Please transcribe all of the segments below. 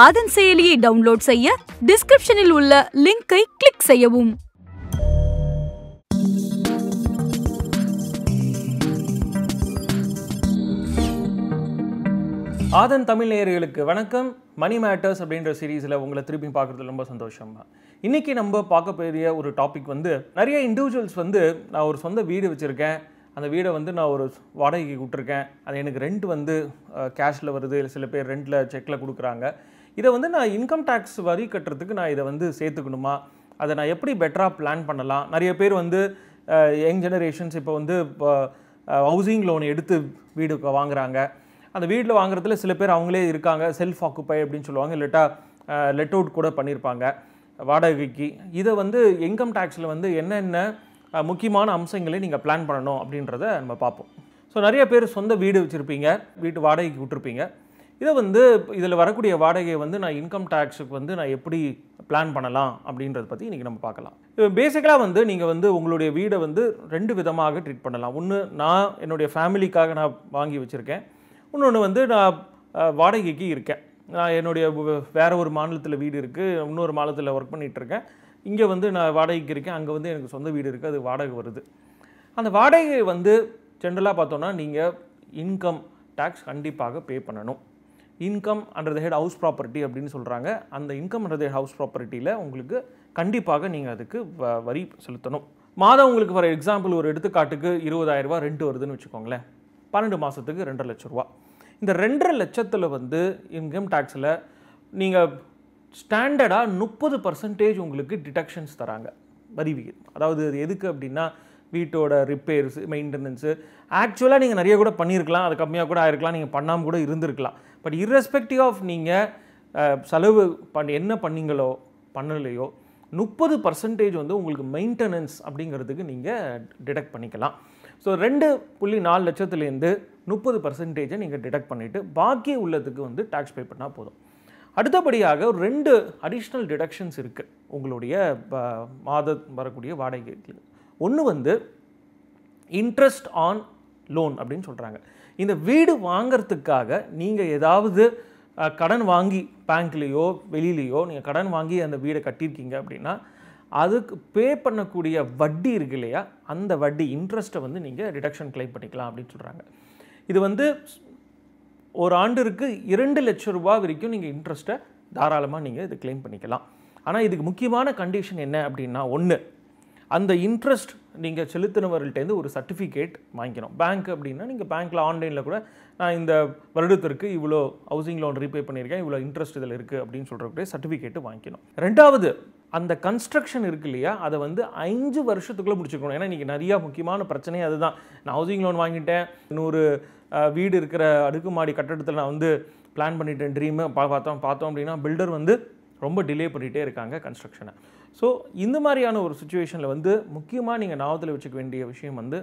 ஆதன் செயலியை டவுன்லோட் செய்ய டிஸ்கிரிப்ஷனில் உள்ள லிங்கை கிளிக் செய்யவும் ஆதன் வணக்கம் மணி மேட்டர்ஸ் அப்படின்ற உங்களை திருப்பி ரொம்ப இன்றைக்கி நம்ம ஒரு வந்து நிறைய இண்டிவிஜுவல்ஸ் வந்து நான் ஒரு சொந்த வீடு வச்சுருக்கேன் அந்த வீடை வந்து நான் ஒரு வாடகைக்கு அது எனக்கு ரெண்ட் வந்து கேஷில் வருது இல்லை சில பேர் செக்கில் கொடுக்குறாங்க இதை வந்து நான் இன்கம் டேக்ஸ் வரி கட்டுறதுக்கு நான் இதை வந்து சேர்த்துக்கணுமா அதை நான் எப்படி பெட்டராக பிளான் பண்ணலாம் நிறைய பேர் வந்து யங் ஜெனரேஷன்ஸ் இப்போ வந்து இப்போ ஹவுசிங் லோன் எடுத்து வீடு வாங்குகிறாங்க அந்த வீட்டில் வாங்குறதுல சில பேர் அவங்களே இருக்காங்க செல்ஃப் ஆக்குப்பை அப்படின்னு சொல்லுவாங்க இல்லட்டா லெட் அவுட் கூட பண்ணியிருப்பாங்க வாடகைக்கு இதை வந்து இன்கம் டேக்ஸில் வந்து என்னென்ன முக்கியமான அம்சங்களை நீங்கள் பிளான் பண்ணணும் அப்படின்றத நம்ம பார்ப்போம் ஸோ நிறைய பேர் சொந்த வீடு வச்சுருப்பீங்க வீட்டு வாடகைக்கு விட்டுருப்பீங்க இதை வந்து இதில் வரக்கூடிய வாடகையை வந்து நான் இன்கம் டேக்ஸுக்கு வந்து நான் எப்படி பிளான் பண்ணலாம் அப்படின்றத பற்றி இன்றைக்கி நம்ம பார்க்கலாம் பேசிக்கலாக வந்து நீங்கள் வந்து உங்களுடைய வீடை வந்து ரெண்டு விதமாக ட்ரீட் பண்ணலாம் ஒன்று நான் என்னுடைய ஃபேமிலிக்காக நான் வாங்கி வச்சுருக்கேன் இன்னொன்று வந்து நான் வாடகைக்கு இருக்கேன் நான் என்னுடைய வேறு ஒரு மாநிலத்தில் வீடு இருக்குது இன்னொரு மாநிலத்தில் ஒர்க் பண்ணிகிட்ருக்கேன் இங்கே வந்து நான் வாடகைக்கு இருக்கேன் அங்கே வந்து எனக்கு சொந்த வீடு இருக்குது அது வாடகை வருது அந்த வாடகை வந்து ஜென்ரலாக பார்த்தோன்னா நீங்கள் இன்கம் டேக்ஸ் கண்டிப்பாக பே பண்ணணும் income under the head house property அப்படின்னு சொல்கிறாங்க அந்த income under the head house ப்ராப்பர்ட்டியில் உங்களுக்கு கண்டிப்பாக நீங்கள் அதுக்கு வரி செலுத்தணும் மாதம் உங்களுக்கு ஃபார் எக்ஸாம்பிள் ஒரு எடுத்துக்காட்டுக்கு ரூபா ரெண்டு வருதுன்னு வச்சுக்கோங்களேன் பன்னெண்டு மாதத்துக்கு ரெண்டரை லட்ச ரூபா இந்த ரெண்டரை லட்சத்தில் வந்து இன்கம் டேக்ஸில் நீங்கள் ஸ்டாண்டர்டாக முப்பது பர்சன்டேஜ் உங்களுக்கு டிடக்ஷன்ஸ் தராங்க வரி விகிதம் அதாவது அது எதுக்கு அப்படின்னா வீட்டோட ரிப்பேர்ஸ் மெயின்டெனன்ஸு ஆக்சுவலாக நீங்கள் நிறைய கூட பண்ணியிருக்கலாம் அது கம்மியாக கூட ஆயிருக்கலாம் நீங்கள் பண்ணாமல் கூட இருந்திருக்கலாம் பட் இர்ரெஸ்பெக்டிவ் ஆஃப் நீங்கள் செலவு பண்ண என்ன பண்ணீங்களோ பண்ணலையோ முப்பது பர்சன்டேஜ் வந்து உங்களுக்கு மெயின்டெனன்ஸ் அப்படிங்கிறதுக்கு நீங்கள் டிடெக்ட் பண்ணிக்கலாம் ஸோ ரெண்டு புள்ளி நாலு லட்சத்துலேருந்து முப்பது பர்சன்டேஜை நீங்கள் டிடெக்ட் பண்ணிவிட்டு பாக்கி உள்ளதுக்கு வந்து டேக்ஸ் பே பண்ணால் போதும் அடுத்தபடியாக ஒரு ரெண்டு அடிஷ்னல் டிடக்ஷன்ஸ் இருக்குது உங்களுடைய மாத வரக்கூடிய வாடகைக்கு ஒன்று வந்து இன்ட்ரெஸ்ட் ஆன் லோன் அப்படின்னு சொல்கிறாங்க இந்த வீடு வாங்கிறதுக்காக நீங்கள் ஏதாவது கடன் வாங்கி பேங்க்லேயோ வெளியிலையோ நீங்கள் கடன் வாங்கி அந்த வீடை கட்டியிருக்கீங்க அப்படின்னா அதுக்கு பே பண்ணக்கூடிய வட்டி இருக்கு இல்லையா அந்த வட்டி இன்ட்ரெஸ்ட்டை வந்து நீங்கள் ரிடக்ஷன் கிளைம் பண்ணிக்கலாம் அப்படின்னு சொல்கிறாங்க இது வந்து ஒரு ஆண்டிற்கு இரண்டு லட்சம் ரூபா வரைக்கும் நீங்கள் இன்ட்ரெஸ்ட்டை தாராளமாக நீங்கள் இது கிளைம் பண்ணிக்கலாம் ஆனால் இதுக்கு முக்கியமான கண்டிஷன் என்ன அப்படின்னா ஒன்று அந்த இன்ட்ரெஸ்ட் நீங்கள் செலுத்தினவர்கள்ட்டேருந்து ஒரு சர்டிஃபிகேட் வாங்கிக்கணும் பேங்க் அப்படின்னா நீங்கள் பேங்க்கில் ஆன்லைனில் கூட நான் இந்த வருடத்திற்கு இவ்வளோ ஹவுசிங் லோன் ரீபே பண்ணியிருக்கேன் இவ்வளோ இன்ட்ரெஸ்ட் இதில் இருக்குது அப்படின்னு சொல்கிறக்கூடிய சர்டிஃபிகேட்டு வாங்கிக்கணும் ரெண்டாவது அந்த கன்ஸ்ட்ரக்ஷன் இருக்கு இல்லையா அதை வந்து அஞ்சு வருஷத்துக்குள்ளே முடிச்சுக்கணும் ஏன்னா இன்றைக்கி நிறையா முக்கியமான பிரச்சனையே அதுதான் நான் ஹவுசிங் லோன் வாங்கிட்டேன் நூறு வீடு இருக்கிற அடுக்குமாடி கட்டடத்தில் நான் வந்து பிளான் பண்ணிட்டேன் ட்ரீமு பார்த்தோம் பார்த்தோம் அப்படின்னா பில்டர் வந்து ரொம்ப டிலே பண்ணிகிட்டே இருக்காங்க கன்ஸ்ட்ரக்ஷனை ஸோ இந்த மாதிரியான ஒரு சுச்சுவேஷனில் வந்து முக்கியமாக நீங்கள் ஞாபகத்தில் வச்சுக்க வேண்டிய விஷயம் வந்து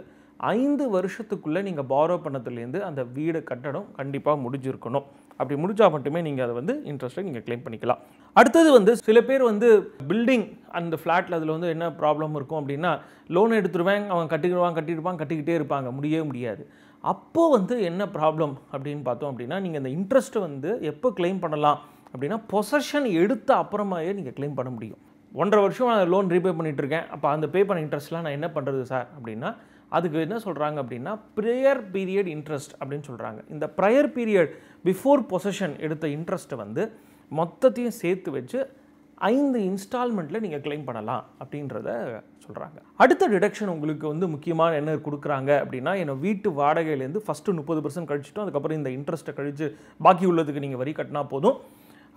ஐந்து வருஷத்துக்குள்ளே நீங்கள் பாரோ பண்ணதுலேருந்து அந்த வீடு கட்டடம் கண்டிப்பாக முடிஞ்சிருக்கணும் அப்படி முடிச்சா மட்டுமே நீங்கள் அதை வந்து இன்ட்ரெஸ்ட்டை நீங்கள் கிளைம் பண்ணிக்கலாம் அடுத்தது வந்து சில பேர் வந்து பில்டிங் அந்த ஃப்ளாட்டில் அதில் வந்து என்ன ப்ராப்ளம் இருக்கும் அப்படின்னா லோன் எடுத்துருவேன் அவன் கட்டிக்கிடுவான் கட்டிருப்பான் கட்டிக்கிட்டே இருப்பாங்க முடியவே முடியாது அப்போது வந்து என்ன ப்ராப்ளம் அப்படின்னு பார்த்தோம் அப்படின்னா நீங்கள் இந்த இன்ட்ரெஸ்ட்டை வந்து எப்போ கிளைம் பண்ணலாம் அப்படின்னா பொசஷன் எடுத்த அப்புறமாயே நீங்கள் கிளைம் பண்ண முடியும் ஒன்றரை வருஷம் நான் லோன் ரீபே பண்ணிகிட்ருக்கேன் அப்போ அந்த பே பண்ண இன்ட்ரெஸ்ட்லாம் நான் என்ன பண்ணுறது சார் அப்படின்னா அதுக்கு என்ன சொல்கிறாங்க அப்படின்னா ப்ரேயர் பீரியட் இன்ட்ரெஸ்ட் அப்படின்னு சொல்கிறாங்க இந்த ப்ரையர் பீரியட் பிஃபோர் பொசஷன் எடுத்த இன்ட்ரெஸ்ட்டை வந்து மொத்தத்தையும் சேர்த்து வச்சு ஐந்து இன்ஸ்டால்மெண்ட்டில் நீங்கள் கிளைம் பண்ணலாம் அப்படின்றத சொல்கிறாங்க அடுத்த டிடக்ஷன் உங்களுக்கு வந்து முக்கியமான என்ன கொடுக்குறாங்க அப்படின்னா என்ன வீட்டு வாடகையிலேருந்து ஃபஸ்ட்டு முப்பது பர்சன்ட் கழிச்சிட்டோம் அதுக்கப்புறம் இந்த இன்ட்ரெஸ்ட்டை கழித்து பாக்கி உள்ளதுக்கு நீங்கள் வரி கட்டினா போதும்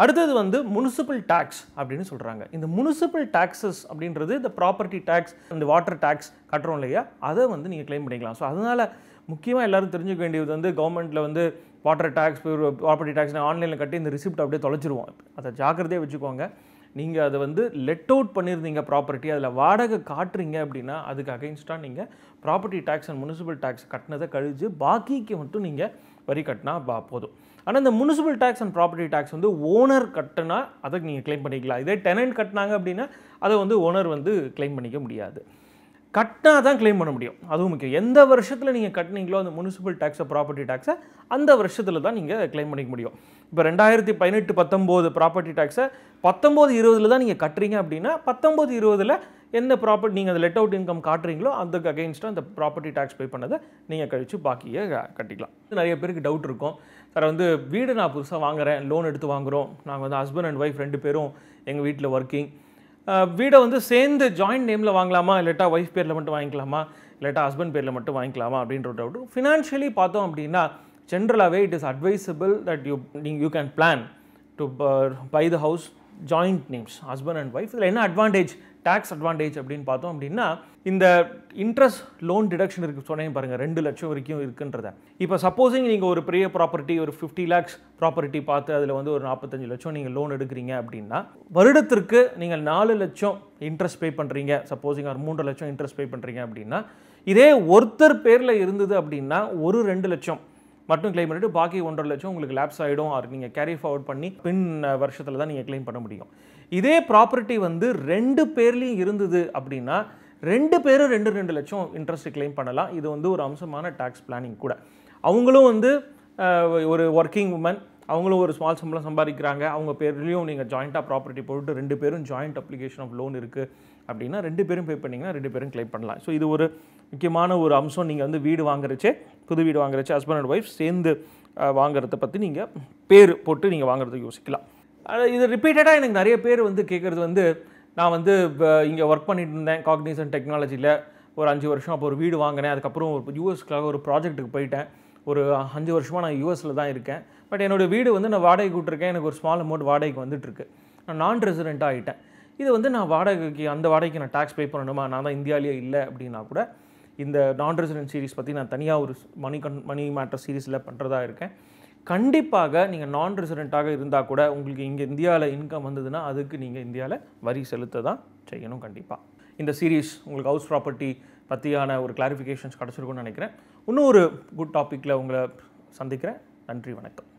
அடுத்தது வந்து முனிசிபல் டேக்ஸ் அப்படின்னு சொல்கிறாங்க இந்த முனிசிபல் டேக்ஸஸ் அப்படின்றது இந்த ப்ராப்பர்ட்டி டேக்ஸ் இந்த வாட்டர் டேக்ஸ் கட்டுறோம் இல்லையா அதை வந்து நீங்கள் கிளைம் பண்ணிக்கலாம் ஸோ அதனால் முக்கியமாக எல்லோரும் தெரிஞ்சுக்க வேண்டியது வந்து கவர்மெண்ட்டில் வந்து வாட்டர் டேக்ஸ் ப்ராப்பர்ட்டி டேக்ஸ் ஆன்லைனில் கட்டி இந்த ரிசிப்ட் அப்படியே தொலைச்சிருவோம் அதை ஜாக்கிரதையாக வச்சுக்கோங்க நீங்கள் அதை வந்து லெட் அவுட் பண்ணியிருந்தீங்க ப்ராப்பர்ட்டி அதில் வாடகை காட்டுறீங்க அப்படின்னா அதுக்கு அகைன்ஸ்டாக நீங்கள் property tax and municipal tax கட்டினதை கழிச்சு பாக்கிக்கு மட்டும் நீங்கள் வரி கட்டினா போதும் ஆனால் இந்த municipal tax and property tax வந்து ஓனர் கட்டினா அதை நீங்கள் கிளைம் பண்ணிக்கலாம் இதே டெனன்ட் கட்டினாங்க அப்படின்னா அதை வந்து ஓனர் வந்து கிளைம் பண்ணிக்க முடியாது கட்டினா தான் கிளைம் பண்ண முடியும் அதுவும் முக்கியம் எந்த வருஷத்தில் நீங்கள் கட்டினீங்களோ அந்த முனிசிபல் டேக்ஸை ப்ராப்பர்ட்டி டேக்ஸை அந்த வருஷத்தில் தான் நீங்கள் கிளைம் பண்ணிக்க முடியும் இப்போ ரெண்டாயிரத்தி பதினெட்டு பத்தொம்போது ப்ராப்பர்ட்டி டேக்ஸை பத்தொம்போது இருபதில் தான் நீங்கள் கட்டுறீங்க அப்படின்னா பத்தொம்போது இருபதில் எந்த ப்ராப்பர்ட்டி நீங்கள் அந்த லெட் அவுட் இன்கம் காட்டுறீங்களோ அதுக்கு அகெயின்ஸ்டாக அந்த ப்ராப்பர்ட்டி டேக்ஸ் பே பண்ணதை நீங்கள் கழித்து பாக்கியை கட்டிக்கலாம் நிறைய பேருக்கு டவுட் இருக்கும் சார் வந்து வீடு நான் புதுசாக வாங்குகிறேன் லோன் எடுத்து வாங்குகிறோம் நாங்கள் வந்து ஹஸ்பண்ட் அண்ட் ஒய்ஃப் ரெண்டு பேரும் எங்கள் வீட்டில் ஒர்க்கிங் வீடை வந்து சேர்ந்து ஜாயின்ட் நேமில் வாங்கலாமா இல்லாட்டா ஒய்ஃப் பேரில் மட்டும் வாங்கிக்கலாமா இல்லாட்டா ஹஸ்பண்ட் பேரில் மட்டும் வாங்கிக்கலாமா அப்படின்ற டவுட் ஃபினான்ஷியலி பார்த்தோம் அப்படின்னா ஜென்ரலாகவே it is advisable that you நீங்கள் you can plan to buy the house joint names husband and wife இதில் என்ன அட்வான்டேஜ் டேக்ஸ் அட்வான்டேஜ் அப்படின்னு பார்த்தோம் அப்படின்னா இந்த இன்ட்ரெஸ்ட் லோன் டிடக்ஷன் இருக்கு சொன்னேன் பாருங்கள் ரெண்டு லட்சம் வரைக்கும் இருக்குன்றத இப்போ சப்போஸிங் நீங்கள் ஒரு பெரிய ப்ராப்பர்ட்டி ஒரு ஃபிஃப்டி லேக்ஸ் ப்ராப்பர்ட்டி பார்த்து அதில் வந்து ஒரு நாற்பத்தஞ்சு லட்சம் நீங்கள் லோன் எடுக்கிறீங்க அப்படின்னா வருடத்திற்கு நீங்கள் நாலு லட்சம் இன்ட்ரெஸ்ட் பே பண்ணுறீங்க சப்போஸிங் ஒரு மூன்று லட்சம் இன்ட்ரெஸ்ட் பே பண்ணுறீங்க அப்படின்னா இதே ஒருத்தர் பேரில் இருந்தது அப்படின்னா ஒரு ரெண்டு லட்சம் மட்டும் கிளைம் பண்ணிவிட்டு பாக்கி ஒன்றரை லட்சம் உங்களுக்கு லேப்ஸ் ஆகிடும் ஆர் நீங்கள் கேரி ஃபார்வர்ட் பண்ணி பின் வருஷத்தில் தான் நீங்கள் கிளைம் பண்ண முடியும் இதே ப்ராப்பர்ட்டி வந்து ரெண்டு பேர்லேயும் இருந்தது அப்படின்னா ரெண்டு பேரும் ரெண்டு ரெண்டு லட்சம் இன்ட்ரெஸ்ட் கிளைம் பண்ணலாம் இது வந்து ஒரு அம்சமான டேக்ஸ் பிளானிங் கூட அவங்களும் வந்து ஒரு ஒர்க்கிங் உமன் அவங்களும் ஒரு ஸ்மால் சம்பளம் சம்பாதிக்கிறாங்க அவங்க பேர்லேயும் நீங்கள் ஜாயிண்ட்டாக ப்ராப்பர்ட்டி போட்டு ரெண்டு பேரும் ஜாயிண்ட் அப்ளிகேஷன் ஆஃப் லோன் இருக்குது அப்படின்னா ரெண்டு பேரும் பே பண்ணிங்கன்னா ரெண்டு பேரும் கிளைம் பண்ணலாம் ஸோ இது ஒரு முக்கியமான ஒரு அம்சம் நீங்கள் வந்து வீடு வாங்குறச்சே புது வீடு வாங்குறச்சு ஹஸ்பண்ட் அண்ட் ஒய்ஃப் சேர்ந்து வாங்குறத பற்றி நீங்கள் பேர் போட்டு நீங்கள் வாங்குறதுக்கு யோசிக்கலாம் இது ரிப்பீட்டடாக எனக்கு நிறைய பேர் வந்து கேட்குறது வந்து நான் வந்து இங்கே ஒர்க் பண்ணிட்டு இருந்தேன் காக்னிசன் டெக்னாலஜியில் ஒரு அஞ்சு வருஷம் அப்போ ஒரு வீடு வாங்கினேன் அதுக்கப்புறம் ஒரு யூஎஸ்க்காக ஒரு ப்ராஜெக்ட்டுக்கு போயிட்டேன் ஒரு அஞ்சு வருஷமாக நான் யூஎஸில் தான் இருக்கேன் பட் என்னோடய வீடு வந்து நான் வாடகை கூட்டிருக்கேன் எனக்கு ஒரு ஸ்மால் அமௌண்ட் வாடகைக்கு வந்துட்டுருக்கு நான் நான் ரெசிடெண்ட்டாக ஆகிட்டேன் இது வந்து நான் வாடகைக்கு அந்த வாடகைக்கு நான் டேக்ஸ் பே பண்ணணுமா நான் தான் இந்தியாவிலேயே இல்லை அப்படின்னா கூட இந்த நான் ரெசிடென்ட் சீரிஸ் பற்றி நான் தனியாக ஒரு மணி கன் மணி மேட்டர் சீரீஸில் பண்ணுறதா இருக்கேன் கண்டிப்பாக நீங்கள் நான் ரெசிடெண்ட்டாக இருந்தால் கூட உங்களுக்கு இங்கே இந்தியாவில் இன்கம் வந்ததுன்னா அதுக்கு நீங்கள் இந்தியாவில் வரி செலுத்த தான் செய்யணும் கண்டிப்பாக இந்த சீரீஸ் உங்களுக்கு ஹவுஸ் ப்ராப்பர்ட்டி பற்றியான ஒரு கிளாரிஃபிகேஷன்ஸ் கிடச்சிருக்குன்னு நினைக்கிறேன் இன்னும் ஒரு குட் டாப்பிக்கில் உங்களை சந்திக்கிறேன் நன்றி வணக்கம்